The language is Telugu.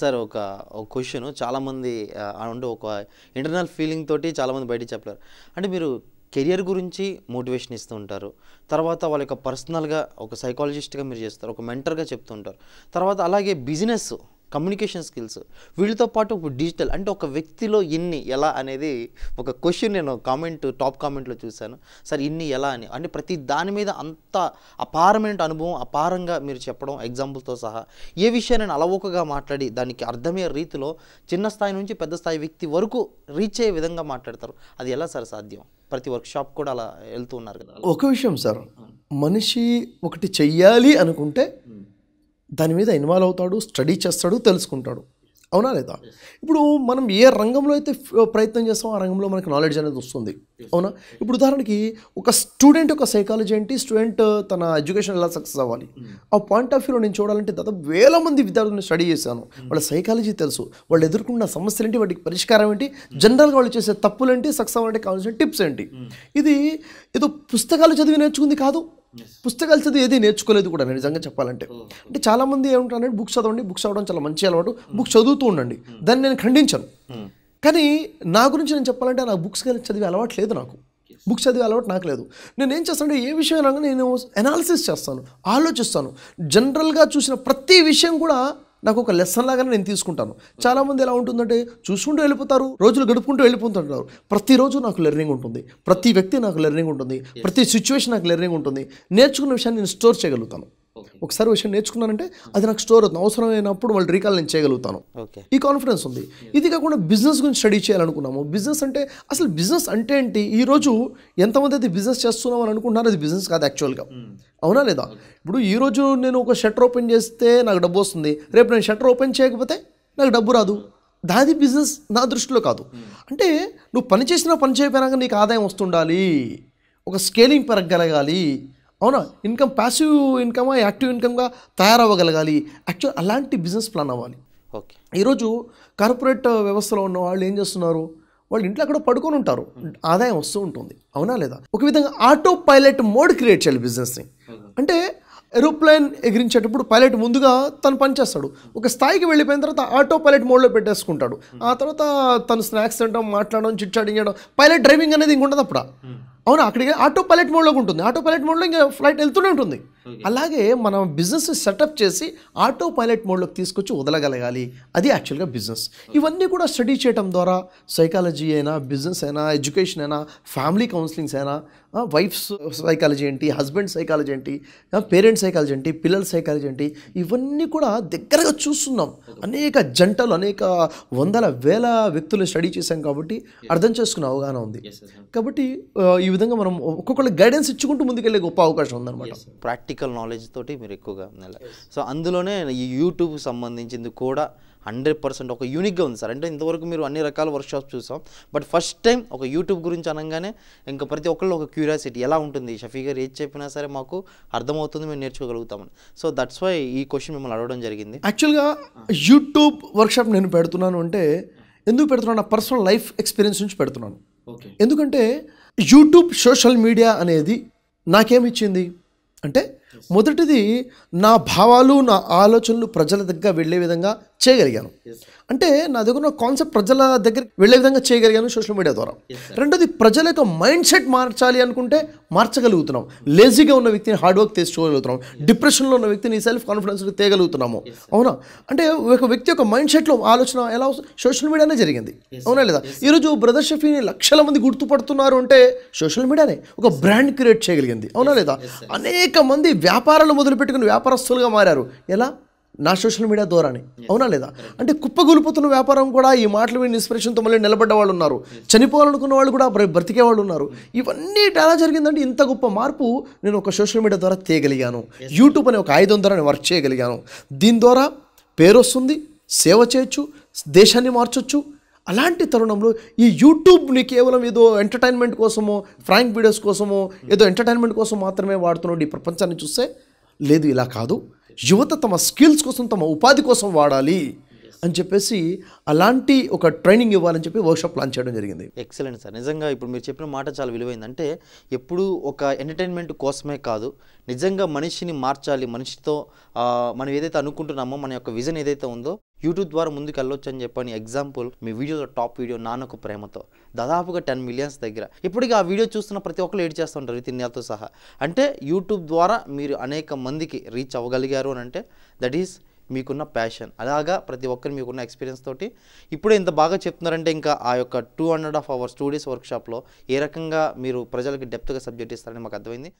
సార్ ఒక క్వశ్చన్ చాలామంది అంటే ఒక ఇంటర్నల్ ఫీలింగ్ తోటి చాలామంది బయట చెప్పారు అంటే మీరు కెరియర్ గురించి మోటివేషన్ ఇస్తూ ఉంటారు తర్వాత వాళ్ళ యొక్క పర్సనల్గా ఒక సైకాలజిస్ట్గా మీరు చేస్తారు ఒక మెంటర్గా చెప్తుంటారు తర్వాత అలాగే బిజినెస్ కమ్యూనికేషన్ స్కిల్స్ వీళ్ళతో పాటు ఇప్పుడు డిజిటల్ అంటే ఒక వ్యక్తిలో ఇన్ని ఎలా అనేది ఒక క్వశ్చన్ నేను కామెంట్ టాప్ కామెంట్లో చూశాను సార్ ఇన్ని ఎలా అని అంటే ప్రతి దాని మీద అంత అపారమైన అనుభవం అపారంగా మీరు చెప్పడం ఎగ్జాంపుల్తో సహా ఏ విషయాన్ని అలవోకగా మాట్లాడి దానికి అర్థమయ్యే రీతిలో చిన్న స్థాయి నుంచి పెద్ద స్థాయి వ్యక్తి వరకు రీచ్ అయ్యే విధంగా మాట్లాడతారు అది ఎలా సార్ సాధ్యం ప్రతి వర్క్షాప్ కూడా అలా వెళ్తూ ఉన్నారు కదా ఒక విషయం సార్ మనిషి ఒకటి చెయ్యాలి అనుకుంటే దాని మీద ఇన్వాల్వ్ అవుతాడు స్టడీ చేస్తాడు తెలుసుకుంటాడు అవునా లేదా ఇప్పుడు మనం ఏ రంగంలో అయితే ప్రయత్నం చేస్తామో ఆ రంగంలో మనకి నాలెడ్జ్ అనేది వస్తుంది అవునా ఇప్పుడు ఉదాహరణకి ఒక స్టూడెంట్ యొక్క సైకాలజీ ఏంటి స్టూడెంట్ తన ఎడ్యుకేషన్ ఎలా సక్సెస్ అవ్వాలి ఆ పాయింట్ ఆఫ్ వ్యూలో నేను చూడాలంటే దాదాపు వేల మంది విద్యార్థులను స్టడీ చేశాను వాళ్ళ సైకాలజీ తెలుసు వాళ్ళు ఎదుర్కొన్న సమస్యలు ఏంటి వాటికి పరిష్కారం ఏంటి జనరల్గా వాళ్ళు చేసే తప్పులు ఏంటి సక్సెస్ అవ్వాలంటే కావాల్సిన టిప్స్ ఏంటి ఇది ఏదో పుస్తకాలు చదివి నేర్చుకుంది కాదు పుస్తకాలు చదివి ఏది నేర్చుకోలేదు కూడా నేను నిజంగా చెప్పాలంటే అంటే చాలామంది ఏమంటారంటే బుక్స్ చదవండి బుక్స్ చదవడం చాలా మంచి అలవాటు బుక్స్ చదువుతూ ఉండండి hmm. దాన్ని నేను ఖండించను hmm. కానీ నా గురించి నేను చెప్పాలంటే నాకు బుక్స్ చదివే అలవాటు లేదు నాకు బుక్స్ చదివే అలవాటు నాకు లేదు నేను ఏం చేస్తానంటే ఏ విషయం రాగా నేను అనాలిసిస్ చేస్తాను ఆలోచిస్తాను జనరల్గా చూసిన ప్రతి విషయం కూడా నాకు ఒక లెసన్ లాగానే నేను తీసుకుంటాను చాలామంది ఎలా ఉంటుందంటే చూసుకుంటూ వెళ్ళిపోతారు రోజులు గడుపుకుంటూ వెళ్ళిపోతుంటారు ప్రతిరోజు నాకు లెర్నింగ్ ఉంటుంది ప్రతి వ్యక్తి నాకు లెర్నింగ్ ఉంటుంది ప్రతి సిచ్యువేషన్ నాకు లెర్నింగ్ ఉంటుంది నేర్చుకున్న విషయాన్ని నేను స్టోర్ చేయగలుగుతాను ఒకసారి విషయం నేర్చుకున్నానంటే అది నాకు స్టోర్ అవుతుంది అవసరమైనప్పుడు వాళ్ళు రీకాల్ నేను చేయగలుగుతాను ఈ కాన్ఫిడెన్స్ ఉంది ఇది కాకుండా బిజినెస్ గురించి స్టడీ చేయాలనుకున్నాము బిజినెస్ అంటే అసలు బిజినెస్ అంటే ఏంటి ఈరోజు ఎంతమంది అయితే బిజినెస్ అని అనుకుంటున్నారు అది బిజినెస్ కాదు యాక్చువల్గా అవునా లేదా ఇప్పుడు ఈరోజు నేను ఒక షట్టర్ ఓపెన్ చేస్తే నాకు డబ్బు వస్తుంది రేపు నేను షట్టర్ ఓపెన్ చేయకపోతే నాకు డబ్బు రాదు దాది బిజినెస్ నా దృష్టిలో కాదు అంటే నువ్వు పని చేసినా పని చేయకపోయినాక నీకు ఆదాయం వస్తుండాలి ఒక స్కేలింగ్ పెరగగలగాలి అవునా ఇన్కమ్ ప్యాసివ్ ఇన్కమ్ యాక్టివ్ ఇన్కమ్గా తయారవ్వగలగాలి యాక్చువల్ అలాంటి బిజినెస్ ప్లాన్ అవ్వాలి ఓకే ఈరోజు కార్పొరేట్ వ్యవస్థలో ఉన్న వాళ్ళు ఏం చేస్తున్నారు వాళ్ళు ఇంట్లో అక్కడ పడుకొని ఉంటారు ఆదాయం వస్తూ ఉంటుంది అవునా లేదా ఒక విధంగా ఆటో పైలట్ మోడ్ క్రియేట్ చేయాలి బిజినెస్ని అంటే ఏరోప్లేన్ ఎగిరించేటప్పుడు పైలట్ ముందుగా తను పనిచేస్తాడు ఒక స్థాయికి వెళ్ళిపోయిన తర్వాత ఆటో పైలట్ మోడ్లో పెట్టేసుకుంటాడు ఆ తర్వాత తను స్నాక్స్ తినడం మాట్లాడడం చిట్ చేయడం పైలట్ డ్రైవింగ్ అనేది ఇంకుంటుంది అప్పుడు అవును అక్కడికి ఆటో పైలట్ మోడ్లోకి ఉంటుంది ఆటో పైలట్ మోడ్లో ఇంకా ఫ్లైట్ వెళ్తూనే ఉంటుంది అలాగే మనం బిజినెస్ సెటప్ చేసి ఆటో పైలట్ మోడ్లోకి తీసుకొచ్చి వదలగలగాలి అది యాక్చువల్గా బిజినెస్ ఇవన్నీ కూడా స్టడీ చేయడం ద్వారా సైకాలజీ అయినా బిజినెస్ అయినా ఎడ్యుకేషన్ అయినా ఫ్యామిలీ కౌన్సిలింగ్స్ అయినా వైఫ్స్ సైకాలజీ ఏంటి హస్బెండ్ సైకాలజీ ఏంటి పేరెంట్స్ సైకాలజీ ఏంటి పిల్లల సైకాలజీ ఏంటి ఇవన్నీ కూడా దగ్గరగా చూస్తున్నాం అనేక జంటలు అనేక వందల వేల వ్యక్తులు స్టడీ చేశాం కాబట్టి అర్థం చేసుకునే అవగాహన ఉంది కాబట్టి ఈ విధంగా మనం ఒక్కొక్కళ్ళ గైడెన్స్ ఇచ్చుకుంటూ ముందుకెళ్ళే గొప్ప అవకాశం ఉందన్నమాట ప్రాక్టికల్ నాలెడ్జ్ తోటి మీరు ఎక్కువగా సో అందులోనే ఈ యూట్యూబ్ సంబంధించింది కూడా హండ్రెడ్ పర్సెంట్ ఒక యూనిక్గా ఉంది సార్ అంటే ఇంతవరకు మీరు అన్ని రకాల వర్క్షాప్స్ చూసాం బట్ ఫస్ట్ టైం ఒక యూట్యూబ్ గురించి అనగానే ఇంకా ప్రతి ఒక్కళ్ళు ఒక క్యూరియాసిటీ ఎలా ఉంటుంది షఫీ గారు ఏది చెప్పినా సరే మాకు అర్థమవుతుంది మేము నేర్చుకోగలుగుతామని సో దట్స్ వై ఈ క్వశ్చన్ మిమ్మల్ని అడగడం జరిగింది యాక్చువల్గా యూట్యూబ్ వర్క్షాప్ నేను పెడుతున్నాను అంటే ఎందుకు పెడుతున్నాను నా పర్సనల్ లైఫ్ ఎక్స్పీరియన్స్ నుంచి పెడుతున్నాను ఎందుకంటే యూట్యూబ్ సోషల్ మీడియా అనేది నాకేమిచ్చింది అంటే మొదటిది నా భావాలు నా ఆలోచనలు ప్రజల దగ్గర వెళ్ళే విధంగా చేయగలిగాను అంటే నా దగ్గర ఉన్న కాన్సెప్ట్ ప్రజల దగ్గర వెళ్ళే విధంగా చేయగలిగాను సోషల్ మీడియా ద్వారా రెండోది ప్రజల యొక్క మైండ్ సెట్ మార్చాలి అనుకుంటే మార్చగలుగుతున్నాం లేజీగా ఉన్న వ్యక్తిని హార్డ్ వర్క్ తీసుకోగలుగుతున్నాం డిప్రెషన్లో ఉన్న వ్యక్తిని సెల్ఫ్ కాన్ఫిడెన్స్ తేయగలుగుతున్నాము అవునా అంటే ఒక వ్యక్తి యొక్క మైండ్ సెట్లో ఆలోచన ఎలా సోషల్ మీడియానే జరిగింది అవునా లేదా ఈరోజు బ్రదర్ షఫీని లక్షల మంది గుర్తుపడుతున్నారు అంటే సోషల్ మీడియానే ఒక బ్రాండ్ క్రియేట్ చేయగలిగింది అవునా లేదా అనేక మంది వ్యాపారాలు మొదలుపెట్టుకుని వ్యాపారస్తులుగా మారారు ఎలా నా సోషల్ మీడియా ద్వారానే అవునా లేదా అంటే కుప్పగూలిపోతున్న వ్యాపారం కూడా ఈ మాటలు విని ఇన్స్పిరేషన్తో మళ్ళీ నిలబడ్డ వాళ్ళు ఉన్నారు చనిపోవాలనుకున్న వాళ్ళు కూడా బ్రతికే వాళ్ళు ఉన్నారు ఇవన్నీ ఎలా జరిగిందంటే ఇంత గొప్ప మార్పు నేను ఒక సోషల్ మీడియా ద్వారా తీయగలిగాను యూట్యూబ్ అనే ఒక ఆయుధం ద్వారా నేను వర్క్ చేయగలిగాను దీని ద్వారా పేరు వస్తుంది సేవ చేయొచ్చు దేశాన్ని మార్చొచ్చు అలాంటి తరుణంలో ఈ యూట్యూబ్ని కేవలం ఏదో ఎంటర్టైన్మెంట్ కోసమో ఫ్రాంక్ వీడియోస్ కోసమో ఏదో ఎంటర్టైన్మెంట్ కోసం మాత్రమే వాడుతున్నాడు ఈ ప్రపంచాన్ని చూస్తే లేదు ఇలా కాదు యువత తమ స్కిల్స్ కోసం తమ ఉపాధి కోసం వాడాలి అని చెప్పేసి అలాంటి ఒక ట్రైనింగ్ ఇవ్వాలని చెప్పి వర్క్షాప్ లాంచ్ చేయడం జరిగింది ఎక్సలెంట్ సార్ నిజంగా ఇప్పుడు మీరు చెప్పిన మాట చాలా విలువైంది అంటే ఎప్పుడు ఒక ఎంటర్టైన్మెంట్ కోసమే కాదు నిజంగా మనిషిని మార్చాలి మనిషితో మనం ఏదైతే అనుకుంటున్నామో మన యొక్క విజన్ ఏదైతే ఉందో యూట్యూబ్ ద్వారా ముందుకు వెళ్ళొచ్చు అని చెప్పని ఎగ్జాంపుల్ మీ వీడియోలో టాప్ వీడియో నాన్నకు ప్రేమతో దాదాపుగా టెన్ మిలియన్స్ దగ్గర ఇప్పటికీ ఆ వీడియో చూస్తున్న ప్రతి ఒక్కరు ఏడ్ చేస్తుంటారు ఉంటారు తిన్యాతో సహా అంటే యూట్యూబ్ ద్వారా మీరు అనేక మందికి రీచ్ అవ్వగలిగారు అని అంటే దట్ ఈస్ మీకున్న ప్యాషన్ అలాగా ప్రతి ఒక్కరు మీకున్న ఎక్స్పీరియన్స్ తోటి ఇప్పుడే ఇంత బాగా చెప్తున్నారంటే ఇంకా ఆ యొక్క two hundred of hours two days వర్క్షాప్లో ఏ రకంగా మీరు ప్రజలకు డెప్త్గా సబ్జెక్ట్ ఇస్తారని మాకు అర్థమైంది